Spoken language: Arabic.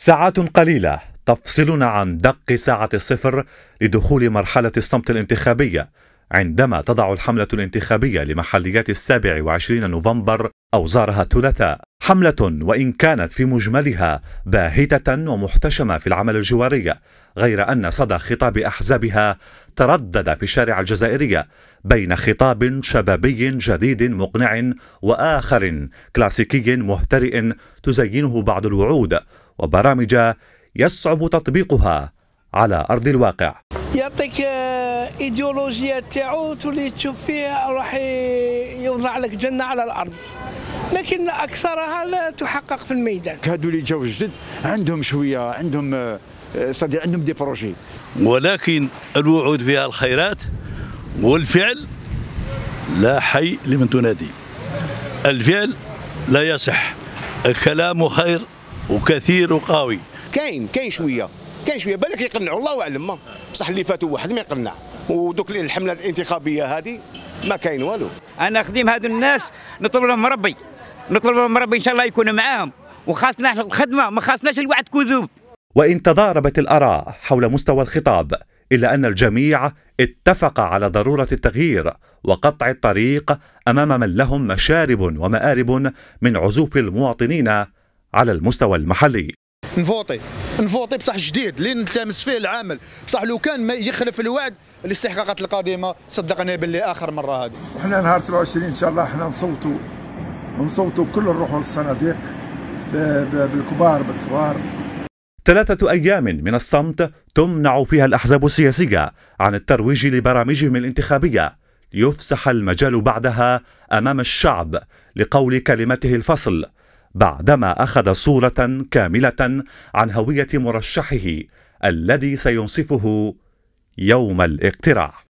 ساعات قليلة تفصلنا عن دق ساعة الصفر لدخول مرحلة الصمت الانتخابية عندما تضع الحملة الانتخابية لمحليات السابع وعشرين نوفمبر أوزارها الثلاثاء حملة وإن كانت في مجملها باهتة ومحتشمة في العمل الجواري غير أن صدى خطاب أحزابها تردد في الشارع الجزائرية بين خطاب شبابي جديد مقنع وآخر كلاسيكي مهترئ تزينه بعض الوعود وبرامج يصعب تطبيقها على أرض الواقع يعطيك آه، ايديولوجيا تاعو تولي تشوف فيها راح يوضع لك جنه على الارض لكن اكثرها لا تحقق في الميدان هادو اللي جاوا جدد عندهم شويه عندهم آه، صديق عندهم دي بروجي ولكن الوعود فيها الخيرات والفعل لا حي لمن تنادي الفعل لا يصح الكلام خير وكثير وقوي كاين كاين شويه كاين شويه بالك يقنعوا الله اعلم ما بصح اللي فاتوا واحد ما يقنع ودوك الحمله الانتخابيه هذه ما كاين والو انا خديم هذو الناس نطلب لهم ربي نطلب لهم ربي ان شاء الله يكون معاهم وخاصنا الخدمه ما خاصناش الوعد كذوب وان تضاربت الاراء حول مستوى الخطاب الا ان الجميع اتفق على ضروره التغيير وقطع الطريق امام من لهم مشارب ومارب من عزوف المواطنين على المستوى المحلي نفوطي نفوطي بصح جديد اللي نلتمس فيه العامل بصح لو كان ما يخلف الوعد الاستحقاقات القادمه صدقني باللي اخر مره هذه وحنا نهار 27 ان شاء الله حنا نصوتوا نصوتوا بكل الروح والصناديق بالكبار بالصغار ثلاثة أيام من الصمت تمنع فيها الأحزاب السياسية عن الترويج لبرامجهم الانتخابية ليفسح المجال بعدها أمام الشعب لقول كلمته الفصل بعدما اخذ صوره كامله عن هويه مرشحه الذي سينصفه يوم الاقتراع